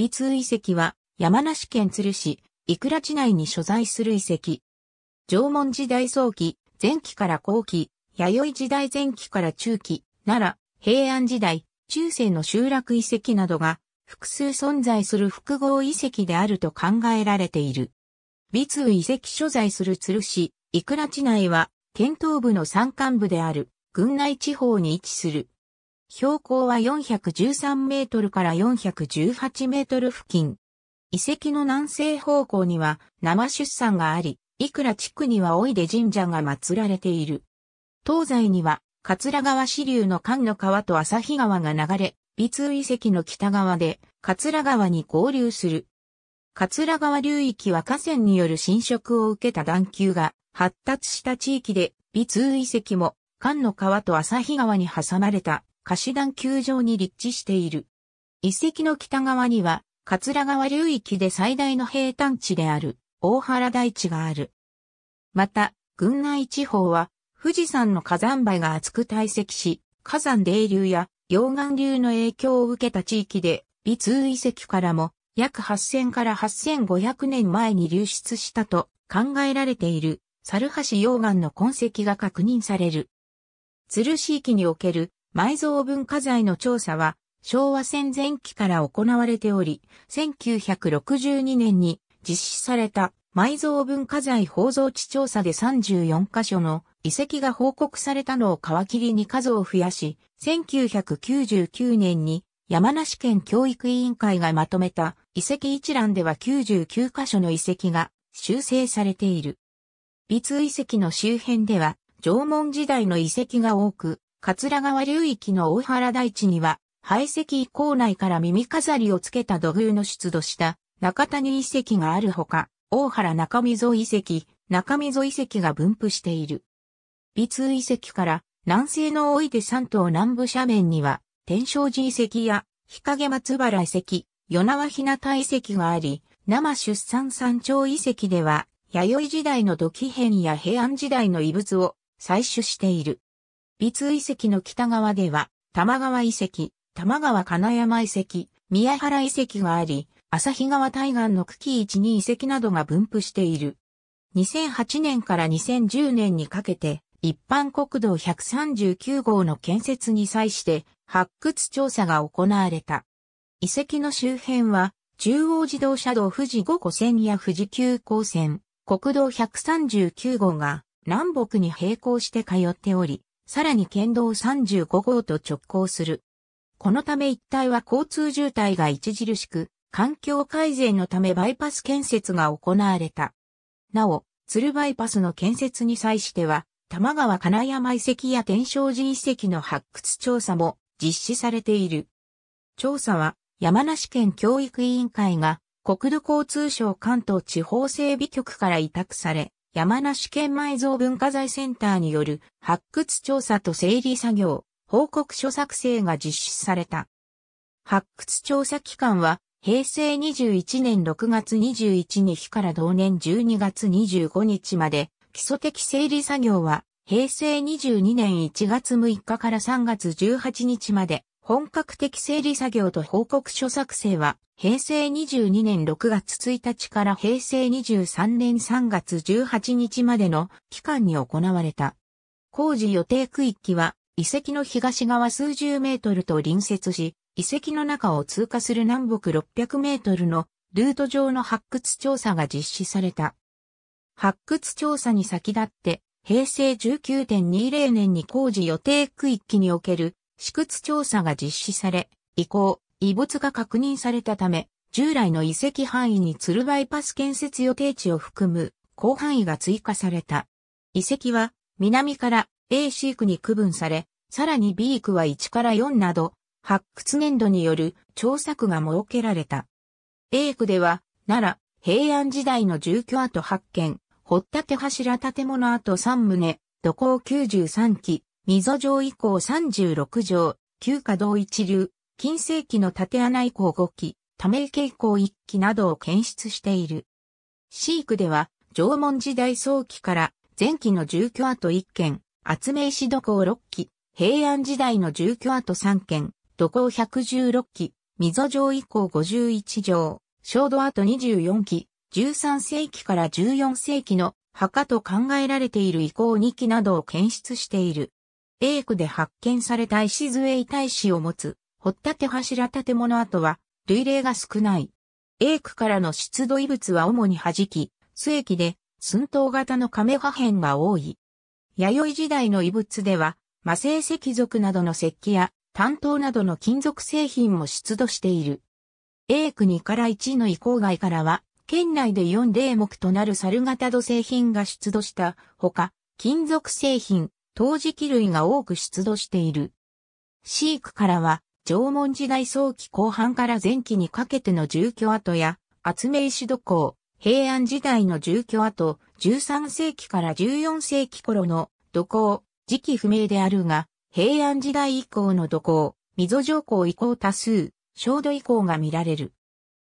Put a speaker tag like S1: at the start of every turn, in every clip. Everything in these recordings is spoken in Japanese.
S1: 備通遺跡は山梨県鶴市、いくら地内に所在する遺跡。縄文時代早期、前期から後期、弥生時代前期から中期、奈良、平安時代、中世の集落遺跡などが複数存在する複合遺跡であると考えられている。備通遺跡所在する鶴市、いくら地内は、県東部の山間部である、郡内地方に位置する。標高は413メートルから418メートル付近。遺跡の南西方向には生出産があり、いくら地区にはおいで神社が祀られている。東西には、桂川支流の菅の川と旭川が流れ、備通遺跡の北側で、桂川に合流する。桂川流域は河川による侵食を受けた段丘が発達した地域で、備通遺跡も菅の川と旭川に挟まれた貸し団球場に立地している。遺跡の北側には、桂川流域で最大の平坦地である、大原台地がある。また、群内地方は、富士山の火山灰が厚く堆積し、火山泥流や溶岩流の影響を受けた地域で、微通遺跡からも、約8000から8500年前に流出したと考えられている、猿橋溶岩の痕跡が確認される。鶴市域における埋蔵文化財の調査は昭和戦前期から行われており、1962年に実施された埋蔵文化財宝蔵地調査で34カ所の遺跡が報告されたのを皮切りに数を増やし、1999年に山梨県教育委員会がまとめた遺跡一覧では99カ所の遺跡が修正されている。備通遺跡の周辺では縄文時代の遺跡が多く、桂川流域の大原台地には、排石遺構内から耳飾りをつけた土偶の出土した中谷遺跡があるほか、大原中溝遺跡、中溝遺跡が分布している。美通遺跡から南西の大いで山東南部斜面には、天正寺遺跡や日陰松原遺跡、与那和日向遺跡があり、生出産山頂遺跡では、弥生時代の土器片や平安時代の遺物を採取している。立遺跡の北側では、玉川遺跡、玉川金山遺跡、宮原遺跡があり、旭川対岸の久喜一に遺跡などが分布している。2008年から2010年にかけて、一般国道139号の建設に際して発掘調査が行われた。遺跡の周辺は、中央自動車道富士五湖線や富士急行線、国道139号が南北に並行して通っており、さらに県道35号と直行する。このため一帯は交通渋滞が著しく、環境改善のためバイパス建設が行われた。なお、鶴バイパスの建設に際しては、玉川金山遺跡や天正寺遺跡の発掘調査も実施されている。調査は山梨県教育委員会が国土交通省関東地方整備局から委託され、山梨県埋蔵文化財センターによる発掘調査と整理作業、報告書作成が実施された。発掘調査期間は平成21年6月21日から同年12月25日まで、基礎的整理作業は平成22年1月6日から3月18日まで、本格的整理作業と報告書作成は、平成22年6月1日から平成23年3月18日までの期間に行われた。工事予定区域は、遺跡の東側数十メートルと隣接し、遺跡の中を通過する南北600メートルのルート上の発掘調査が実施された。発掘調査に先立って、平成19.20年に工事予定区域における死屈調査が実施され、以降、遺物が確認されたため、従来の遺跡範囲に鶴バイパス建設予定地を含む広範囲が追加された。遺跡は南から A 市区に区分され、さらに B 区は1から4など、発掘年度による調査区が設けられた。A 区では、奈良、平安時代の住居跡発見、掘立柱建物跡3棟、土工93基、溝城以降36条、旧華道一流、近世紀の縦穴以降5期、ため池以降1期などを検出している。飼育では、縄文時代早期から前期の住居跡1件、厚明石土工6期、平安時代の住居跡3件、土工116期、溝城以降51条、小土跡24期、13世紀から14世紀の墓と考えられている以降2期などを検出している。英区で発見された杖遺体史を持つ、掘っ立柱建物跡は、類例が少ない。英区からの出土遺物は主に弾き、末期で寸頭型の亀破片が多い。弥生時代の遺物では、魔性石族などの石器や担当などの金属製品も出土している。A 区2から1の遺構外からは、県内で4例目となる猿型土製品が出土したほか、金属製品、陶磁器類が多く出土している。飼育からは、縄文時代早期後半から前期にかけての住居跡や、厚め石土工、平安時代の住居跡、13世紀から14世紀頃の土工、時期不明であるが、平安時代以降の土工、溝上工以降多数、小土以降が見られる。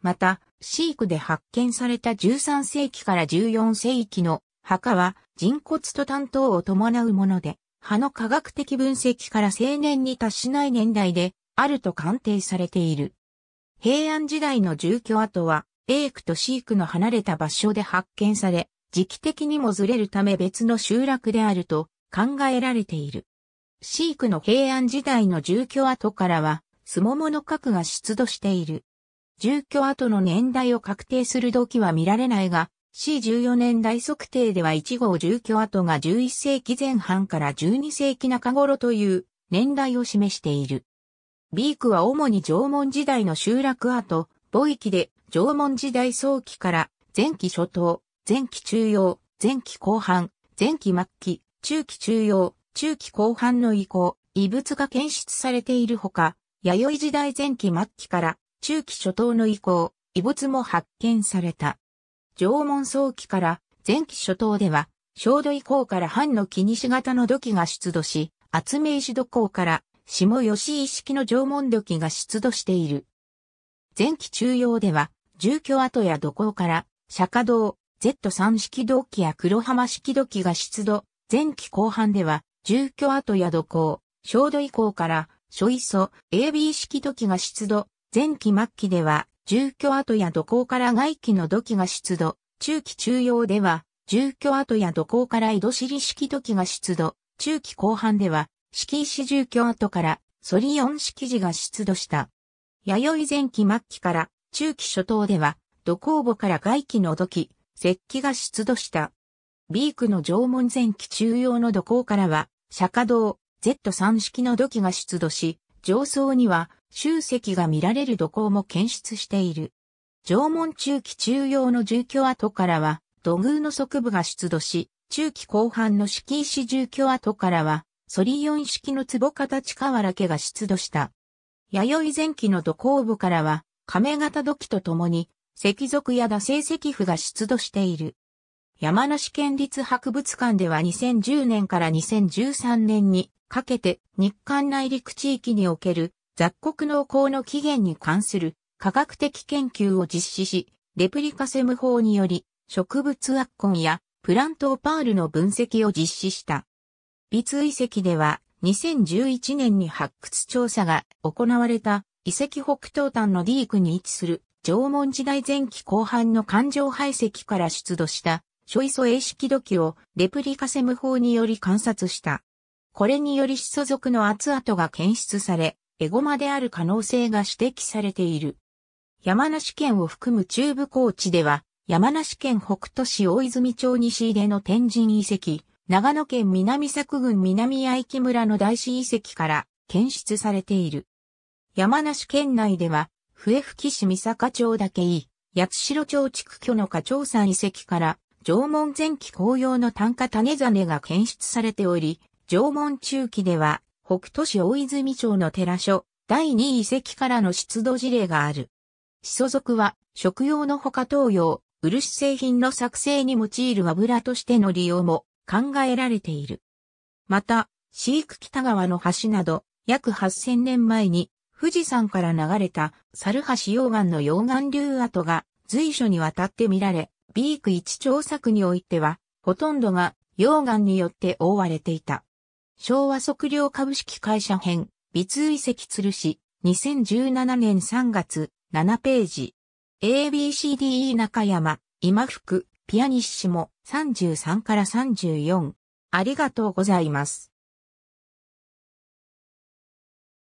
S1: また、飼育で発見された13世紀から14世紀の墓は、人骨と担当を伴うもので、歯の科学的分析から青年に達しない年代で、あると鑑定されている。平安時代の住居跡は、A 区と C 区の離れた場所で発見され、時期的にもずれるため別の集落であると考えられている。C 区の平安時代の住居跡からは、スモモの核が出土している。住居跡の年代を確定する動機は見られないが、C14 年代測定では1号住居跡が11世紀前半から12世紀中頃という年代を示している。ビークは主に縄文時代の集落跡、母域で縄文時代早期から前期初頭、前期中央、前期後半、前期末期、中期中央、中期後半の移行、遺物が検出されているほか、弥生時代前期末期から中期初頭の移行、遺物も発見された。縄文早期から前期初頭では、小土以降から藩の木西型の土器が出土し、厚明石土工から下吉井式の縄文土器が出土している。前期中央では、住居跡や土工から、釈迦堂、Z3 式土器や黒浜式土器が出土。前期後半では、住居跡や土工、小土以降から、諸磯、AB 式土器が出土。前期末期では、住居跡や土坑から外気の土器が出土、中期中央では、住居跡や土坑から井戸尻式土器が出土、中期後半では、敷石住居跡から、ソリオン式地が出土した。弥生前期末期から中期初頭では、土工墓から外気の土器、石器が出土した。ビークの縄文前期中央の土工からは、釈迦堂、Z3 式の土器が出土し、上層には、集積が見られる土坑も検出している。縄文中期中央の住居跡からは土偶の側部が出土し、中期後半の敷石住居跡からは、ソリ四ン式の壺形原家が出土した。弥生前期の土工部からは、亀型土器とともに、石属や打製石符が出土している。山梨県立博物館では2010年から2013年にかけて日韓内陸地域における雑穀農耕の起源に関する科学的研究を実施し、レプリカセム法により植物圧根やプラントパールの分析を実施した。微通遺跡では2011年に発掘調査が行われた遺跡北東端のディークに位置する縄文時代前期後半の環状排石から出土した諸磯素英式土器をレプリカセム法により観察した。これにより始素族の圧跡が検出され、エゴマである可能性が指摘されている。山梨県を含む中部高地では、山梨県北都市大泉町西出の天神遺跡、長野県南作郡南八木村の大師遺跡から検出されている。山梨県内では、笛吹市三坂町だいい、八代町地区居の長さ山遺跡から、縄文前期紅葉の単価種種が検出されており、縄文中期では北斗市大泉町の寺所、第2遺跡からの出土事例がある。始祖族は、食用のほか東洋、漆製品の作成に用いる油としての利用も考えられている。また、飼育北川の橋など、約8000年前に、富士山から流れた猿橋溶岩の溶岩流跡が随所にわたって見られ、ビーク一調作においては、ほとんどが溶岩によって覆われていた。昭和測量株式会社編、微通遺跡鶴市、2017年3月、7ページ。ABCDE 中山、今福、ピアニッシモ、33から34。ありがとうございます。